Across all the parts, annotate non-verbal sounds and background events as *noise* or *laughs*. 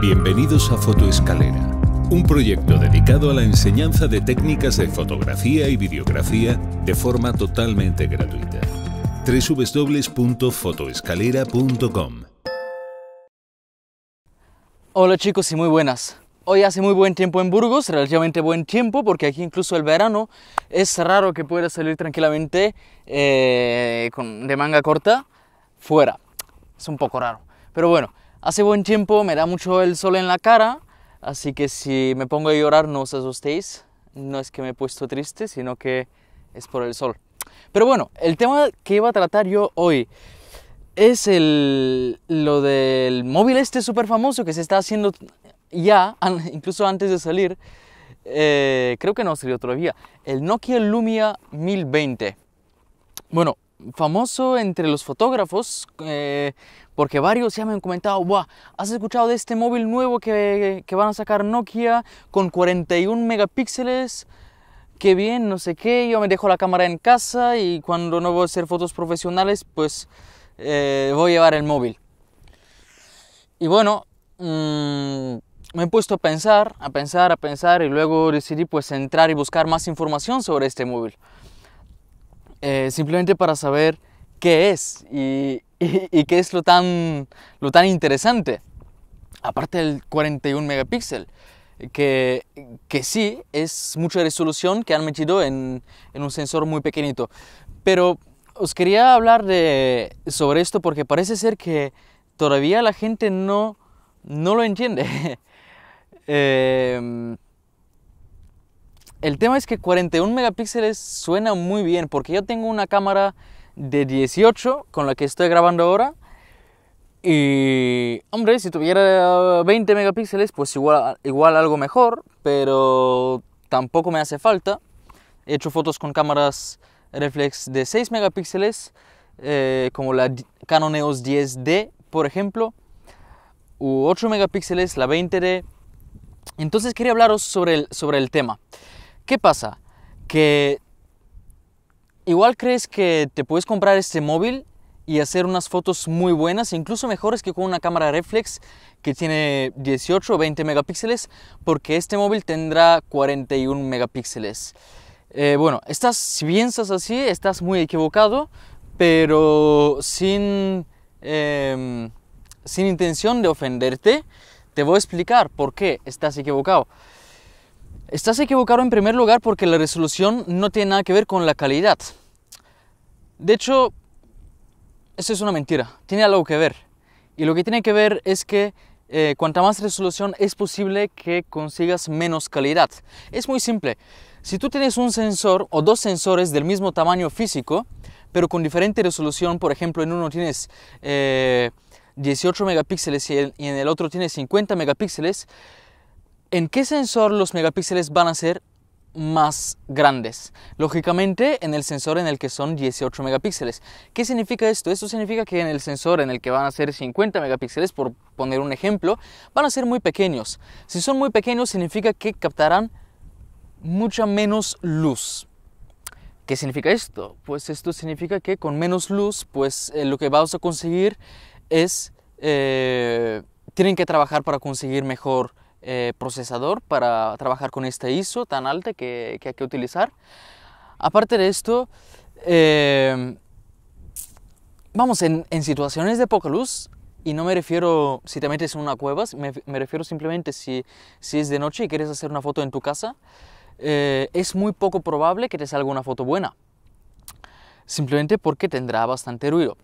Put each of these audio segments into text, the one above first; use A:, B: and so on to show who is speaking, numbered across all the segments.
A: Bienvenidos a Fotoescalera, un proyecto dedicado a la enseñanza de técnicas de fotografía y videografía de forma totalmente gratuita. www.fotoescalera.com Hola chicos y muy buenas. Hoy hace muy buen tiempo en Burgos, relativamente buen tiempo, porque aquí incluso el verano es raro que pueda salir tranquilamente eh, con, de manga corta fuera. Es un poco raro. Pero bueno, Hace buen tiempo, me da mucho el sol en la cara, así que si me pongo a llorar no os asustéis. No es que me he puesto triste, sino que es por el sol. Pero bueno, el tema que iba a tratar yo hoy es el, lo del móvil este súper famoso que se está haciendo ya, incluso antes de salir, eh, creo que no salió todavía, el Nokia Lumia 1020. Bueno, famoso entre los fotógrafos eh, porque varios ya me han comentado, Buah, ¿has escuchado de este móvil nuevo que, van a sacar Nokia con 41 megapíxeles? Qué bien, no sé qué, yo me dejo la cámara en casa y cuando no voy a hacer fotos profesionales, pues eh, voy a llevar el móvil. Y bueno, mm, me he puesto a pensar, a pensar, a pensar y luego decidí pues entrar y buscar más información sobre este móvil. Eh, simplemente para saber qué es y, ¿Y, qué es lo tan, lo tan interesante? Aparte del 41 megapíxel, que, que sí es mucha resolución que han metido en, en un sensor muy pequeñito. Pero os quería hablar sobre esto porque parece ser que todavía la gente no, no lo entiende. *laughs* Em, el tema es que 41 megapíxeles suena muy bien porque yo tengo una cámara de 18 con la que estoy grabando ahora. Y, hombre, si tuviera 20 megapíxeles, pues igual, igual algo mejor, pero tampoco me hace falta. He hecho fotos con cámaras reflex de 6 megapíxeles, eh, como la Canon EOS 10D, por ejemplo, u 8 megapíxeles, la 20D. Entonces quería hablaros sobre el, sobre el tema. ¿Qué pasa? Que Igual crees que te puedes comprar este móvil y hacer unas fotos muy buenas, incluso mejores que con una cámara reflex que tiene 18 o 20 megapíxeles, porque este móvil tendrá 41 megapíxeles. Eh, bueno, estás, si piensas así, estás muy equivocado, pero sin, em, sin intención de ofenderte, te voy a explicar por qué estás equivocado. Estás equivocado en primer lugar porque la resolución no tiene nada que ver con la calidad. De hecho, eso es una mentira, tiene algo que ver. Y lo que tiene que ver es que eh, cuanta más resolución es posible que consigas menos calidad. Es muy simple. Si tú tienes un sensor o dos sensores del mismo tamaño físico, pero con diferente resolución, por ejemplo, en uno tienes 18 eh, megapíxeles y en el otro tienes 50 megapíxeles, ¿En qué sensor los megapíxeles van a ser más grandes. Lógicamente, en el sensor en el que son 18 megapíxeles. ¿Qué significa esto? Esto significa que en el sensor en el que van a ser 50 megapíxeles, por poner un ejemplo, van a ser muy pequeños. Si son muy pequeños, significa que captarán mucha menos luz. ¿Qué significa esto? Pues esto significa que con menos luz, pues eh, lo que vamos a conseguir es... Eh, tienen que trabajar para conseguir mejor eh, procesador para trabajar con esta ISO tan alta que, que hay que utilizar. Aparte de esto, eh, vamos, en, situaciones de poca luz, y no me refiero si te metes en una cueva, me, refiero simplemente si, si es de noche y quieres hacer una foto en tu casa, eh, es muy poco probable que te salga una foto buena, simplemente porque tendrá bastante ruido.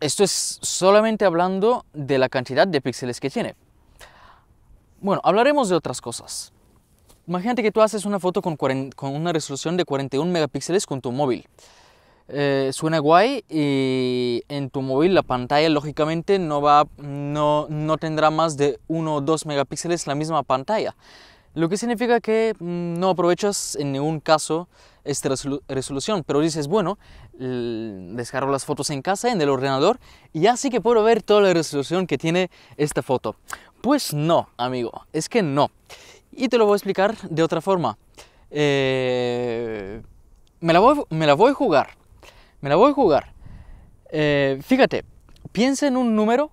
A: Esto es solamente hablando de la cantidad de píxeles que tiene. Bueno, hablaremos de otras cosas. Imagínate que tú haces una foto con, una resolución de 41 megapíxeles con tu móvil. Eh, suena guay y en tu móvil la pantalla lógicamente no, va, no, no tendrá más de 1 o 2 megapíxeles la misma pantalla. Lo que significa que mm, no aprovechas en ningún caso esta resolución. Pero dices, bueno, descargo las fotos en casa, en el ordenador, y así que puedo ver toda la resolución que tiene esta foto. Pues no, amigo, es que no. Y te lo voy a explicar de otra forma. Eh, me, la voy, me la voy a jugar. Me la voy a jugar. Eh, fíjate, piensa en un número,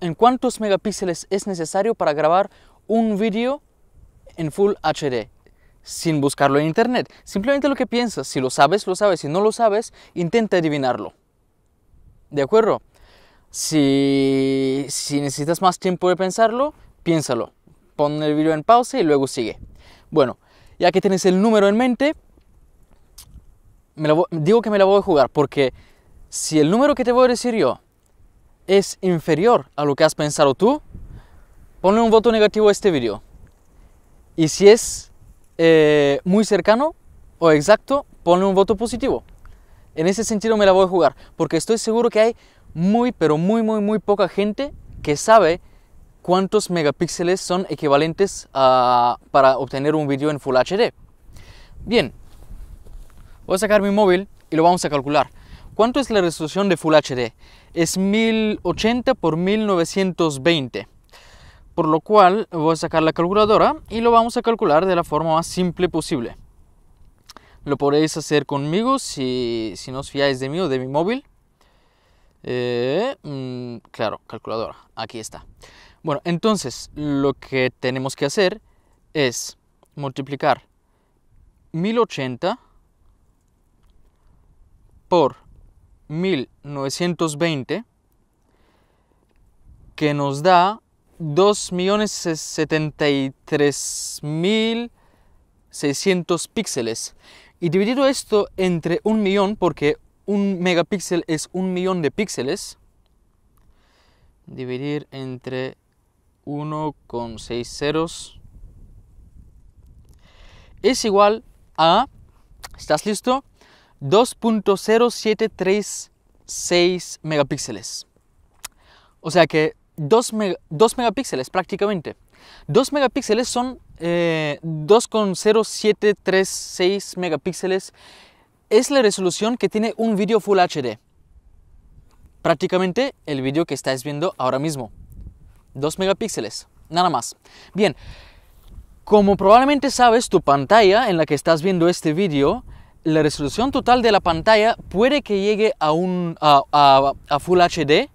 A: en cuántos megapíxeles es necesario para grabar un vídeo en Full HD sin buscarlo en internet. Simplemente lo que piensas, si lo sabes, lo sabes, si no lo sabes, intenta adivinarlo. ¿De acuerdo? Si, necesitas más tiempo de pensarlo, piénsalo. Pon el video en pausa y luego sigue. Bueno, ya que tienes el número en mente, digo que me la voy a jugar porque si el número que te voy a decir yo es inferior a lo que has pensado tú, ponle un voto negativo a este video. Y si es eh, muy cercano o exacto, pone un voto positivo. En ese sentido me la voy a jugar, porque estoy seguro que hay muy, pero muy, muy, muy poca gente que sabe cuántos megapíxeles son equivalentes para obtener un vídeo en Full HD. Bien, voy a sacar mi móvil y lo vamos a calcular. ¿Cuánto es la resolución de Full HD? Es 1080 por 1920 por lo cual voy a sacar la calculadora y lo vamos a calcular de la forma más simple posible. Lo podéis hacer conmigo si, no os fiáis de mí o de mi móvil. Eh, mm, claro, calculadora, aquí está. Bueno, entonces lo que tenemos que hacer es multiplicar 1080 por 1920 que nos da 2.073.600 píxeles. Y dividido esto entre un millón, porque un megapíxel es un millón de píxeles, dividir entre 1 con seis ceros es igual a, ¿estás listo? 2.0736 megapíxeles. O sea que 2, megapíxeles prácticamente. 2 megapíxeles son 2,0736 eh, megapíxeles. Es la resolución que tiene un vídeo Full HD. Prácticamente el vídeo que estáis viendo ahora mismo. 2 megapíxeles, nada más. Bien, como probablemente sabes, tu pantalla en la que estás viendo este vídeo, la resolución total de la pantalla puede que llegue a, un, a Full HD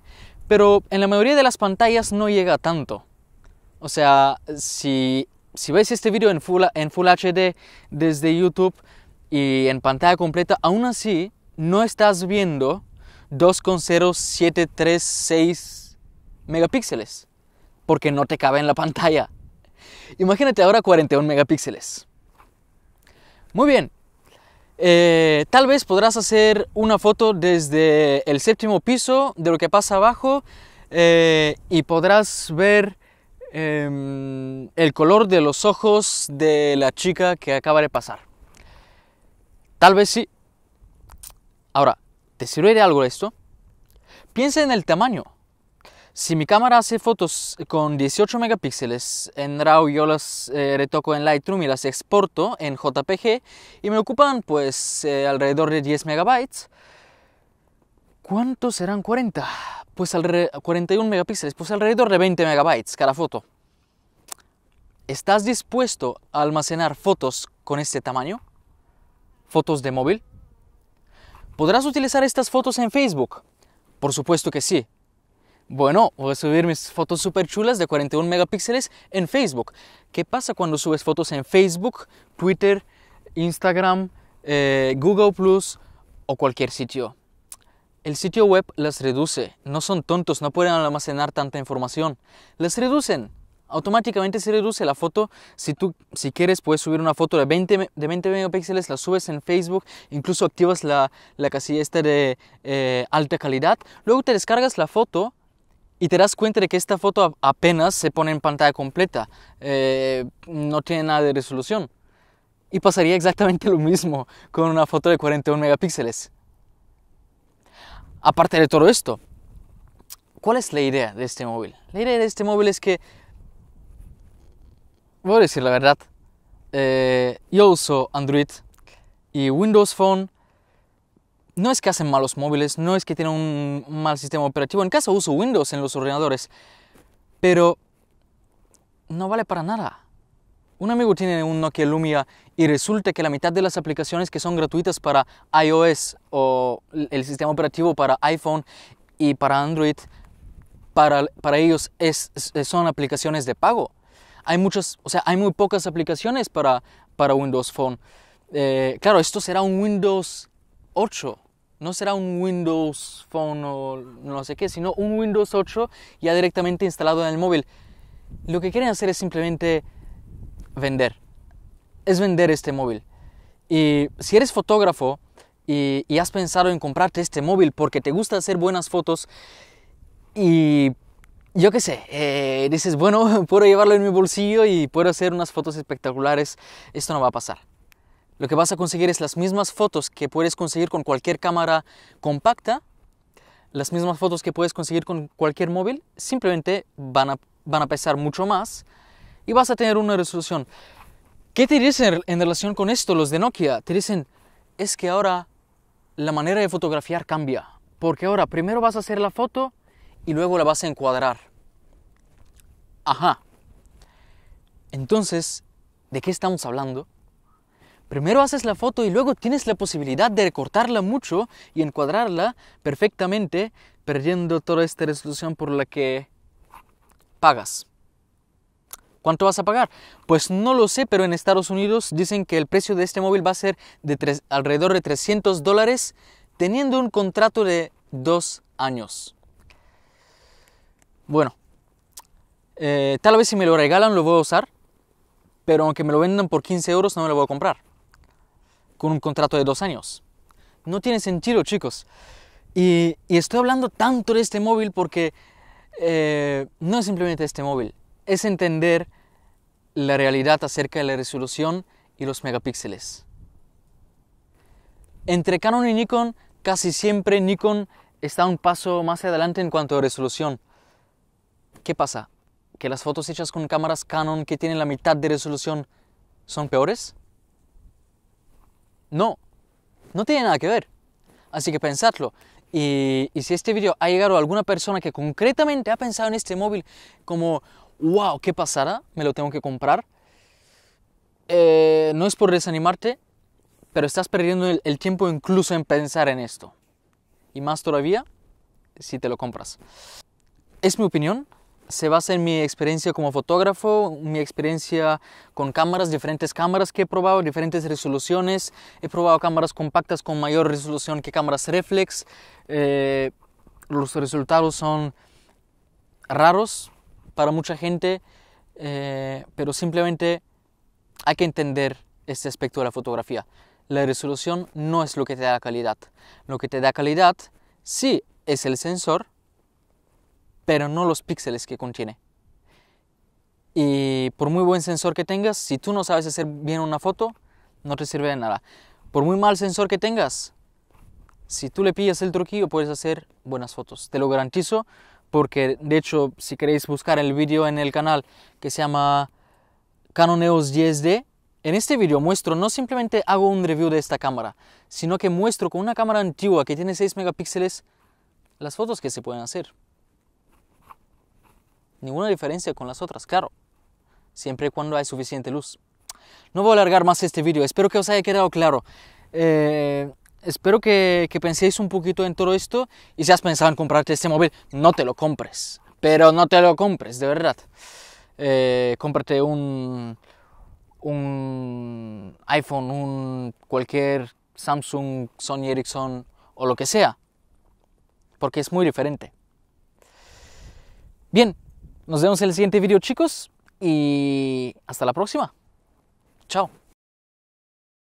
A: pero en la mayoría de las pantallas no llega tanto. O sea, si, si ves este vídeo en full, en full HD desde YouTube y en pantalla completa, aún así no estás viendo 2,0736 megapíxeles porque no te cabe en la pantalla. Imagínate ahora 41 megapíxeles. Muy bien, eh, tal vez podrás hacer una foto desde el séptimo piso de lo que pasa abajo eh, y podrás ver em, el color de los ojos de la chica que acaba de pasar. Tal vez sí. Ahora, ¿te sirve de algo esto? Piensa en el tamaño. Si mi cámara hace fotos con 18 megapíxeles en RAW, yo las eh, retoco en Lightroom y las exporto en JPG y me ocupan pues eh, alrededor de 10 megabytes. ¿Cuántos serán 40? Pues 41 megapíxeles, pues alrededor de 20 megabytes cada foto. ¿Estás dispuesto a almacenar fotos con este tamaño? ¿Fotos de móvil? ¿Podrás utilizar estas fotos en Facebook? Por supuesto que sí, bueno, voy a subir mis fotos súper chulas de 41 megapíxeles en Facebook. ¿Qué pasa cuando subes fotos en Facebook, Twitter, Instagram, eh, Google Plus o cualquier sitio? El sitio web las reduce. No son tontos, no pueden almacenar tanta información. Las reducen. Automáticamente se reduce la foto. Si tú, si quieres, puedes subir una foto de 20, de 20 megapíxeles, la subes en Facebook, incluso activas la, la casilla esta de eh, alta calidad. Luego te descargas la foto y te das cuenta de que esta foto apenas se pone en pantalla completa, eh, no tiene nada de resolución. Y pasaría exactamente *laughs* lo mismo con una foto de 41 megapíxeles. Aparte de todo esto, ¿cuál es la idea de este móvil? La idea de este móvil es que, voy a decir la verdad, eh, yo uso Android y Windows Phone no es que hacen malos móviles, no es que tienen un mal sistema operativo. En casa uso Windows en los ordenadores, pero no vale para nada. Un amigo tiene un Nokia Lumia y resulta que la mitad de las aplicaciones que son gratuitas para iOS o el sistema operativo para iPhone y para Android, para, ellos son aplicaciones de pago. Hay muchas, o sea, hay muy pocas aplicaciones para, para Windows Phone. Eh, claro, esto será un Windows 8 no será un Windows Phone o no sé qué, sino un Windows 8 ya directamente instalado en el móvil. Lo que quieren hacer es simplemente vender. Es vender este móvil. Y si eres fotógrafo y, has pensado en comprarte este móvil porque te gusta hacer buenas fotos y yo qué sé, eh, dices, bueno, *laughs* puedo llevarlo en mi bolsillo y puedo hacer unas fotos espectaculares, esto no va a pasar. Lo que vas a conseguir es las mismas fotos que puedes conseguir con cualquier cámara compacta, las mismas fotos que puedes conseguir con cualquier móvil, simplemente van a, van a pesar mucho más y vas a tener una resolución. ¿Qué te dicen en relación con esto los de Nokia? Te dicen, es que ahora la manera de fotografiar cambia, porque ahora primero vas a hacer la foto y luego la vas a encuadrar. Ajá. Entonces, ¿de qué estamos hablando? Primero haces la foto y luego tienes la posibilidad de recortarla mucho y encuadrarla perfectamente, perdiendo toda esta resolución por la que pagas. ¿Cuánto vas a pagar? Pues no lo sé, pero en Estados Unidos dicen que el precio de este móvil va a ser de alrededor de 300 dólares, teniendo un contrato de dos años. Bueno, eh, tal vez si me lo regalan lo voy a usar, pero aunque me lo vendan por 15 euros no me lo voy a comprar con un contrato de dos años. No tiene sentido, chicos. Y, estoy hablando tanto de este móvil porque eh, no es simplemente este móvil, es entender la realidad acerca de la resolución y los megapíxeles. Entre Canon y Nikon, casi siempre Nikon está un paso más adelante en cuanto a resolución. ¿Qué pasa? ¿Que las fotos hechas con cámaras Canon que tienen la mitad de resolución son peores? No, no tiene nada que ver. Así que pensadlo. Y, si este vídeo ha llegado a alguna persona que concretamente ha pensado en este móvil como, wow, ¿qué pasará? ¿Me lo tengo que comprar? Eh, no es por desanimarte, pero estás perdiendo el, tiempo incluso en pensar en esto. Y más todavía si te lo compras. Es mi opinión, se basa en mi experiencia como fotógrafo, mi experiencia con cámaras, diferentes cámaras que he probado, diferentes resoluciones. He probado cámaras compactas con mayor resolución que cámaras reflex. Eh, los resultados son raros para mucha gente, eh, pero simplemente hay que entender este aspecto de la fotografía. La resolución no es lo que te da calidad. Lo que te da calidad sí es el sensor, pero no los píxeles que contiene. Y por muy buen sensor que tengas, si tú no sabes hacer bien una foto, no te sirve de nada. Por muy mal sensor que tengas, si tú le pillas el truquillo, puedes hacer buenas fotos. Te lo garantizo, porque de hecho, si queréis buscar el vídeo en el canal que se llama Canon EOS 10D, en este vídeo muestro, no simplemente hago un review de esta cámara, sino que muestro con una cámara antigua que tiene 6 megapíxeles las fotos que se pueden hacer ninguna diferencia con las otras, claro, siempre y cuando hay suficiente luz. No voy a alargar más este vídeo, espero que os haya quedado claro. Eh, espero que, penséis un poquito en todo esto y si has pensado en comprarte este móvil, no te lo compres, pero no te lo compres, de verdad. Eh, cómprate un, un iPhone, un cualquier Samsung, Sony Ericsson o lo que sea, porque es muy diferente. Bien, nos vemos en el siguiente video chicos y hasta la próxima. Chao.